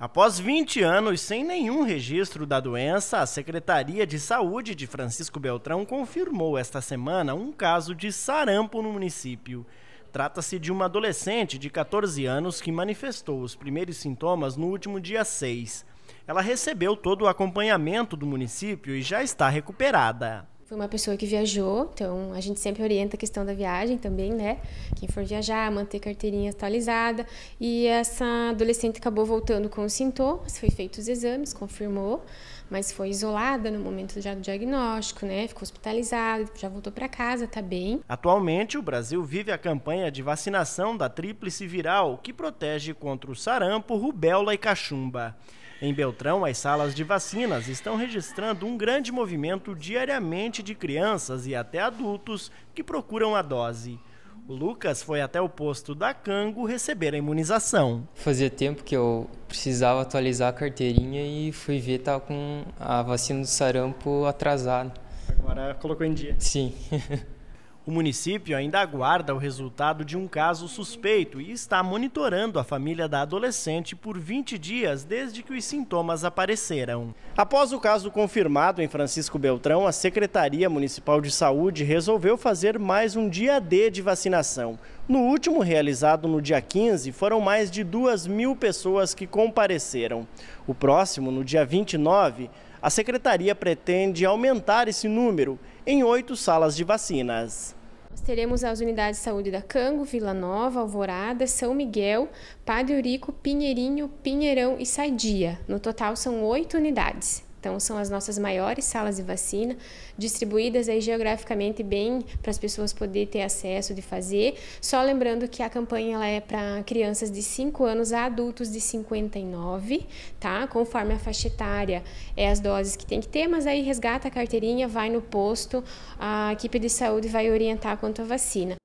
Após 20 anos sem nenhum registro da doença, a Secretaria de Saúde de Francisco Beltrão confirmou esta semana um caso de sarampo no município. Trata-se de uma adolescente de 14 anos que manifestou os primeiros sintomas no último dia 6. Ela recebeu todo o acompanhamento do município e já está recuperada foi uma pessoa que viajou, então a gente sempre orienta a questão da viagem também, né? Quem for viajar, manter carteirinha atualizada. E essa adolescente acabou voltando com os sintomas, foi feitos os exames, confirmou, mas foi isolada no momento já do diagnóstico, né? Ficou hospitalizada, já voltou para casa, tá bem. Atualmente, o Brasil vive a campanha de vacinação da tríplice viral que protege contra o sarampo, rubéola e cachumba. Em Beltrão, as salas de vacinas estão registrando um grande movimento diariamente de crianças e até adultos que procuram a dose. O Lucas foi até o posto da Cango receber a imunização. Fazia tempo que eu precisava atualizar a carteirinha e fui ver tá com a vacina do sarampo atrasada. Agora colocou em dia. Sim. O município ainda aguarda o resultado de um caso suspeito e está monitorando a família da adolescente por 20 dias desde que os sintomas apareceram. Após o caso confirmado em Francisco Beltrão, a Secretaria Municipal de Saúde resolveu fazer mais um dia D de vacinação. No último, realizado no dia 15, foram mais de 2 mil pessoas que compareceram. O próximo, no dia 29, a secretaria pretende aumentar esse número em oito salas de vacinas. Nós teremos as unidades de saúde da Cango, Vila Nova, Alvorada, São Miguel, Padre Urico, Pinheirinho, Pinheirão e Saidia. No total são oito unidades. Então, são as nossas maiores salas de vacina, distribuídas aí geograficamente bem para as pessoas poderem ter acesso de fazer. Só lembrando que a campanha ela é para crianças de 5 anos a adultos de 59, tá? Conforme a faixa etária, é as doses que tem que ter, mas aí resgata a carteirinha, vai no posto, a equipe de saúde vai orientar quanto à vacina.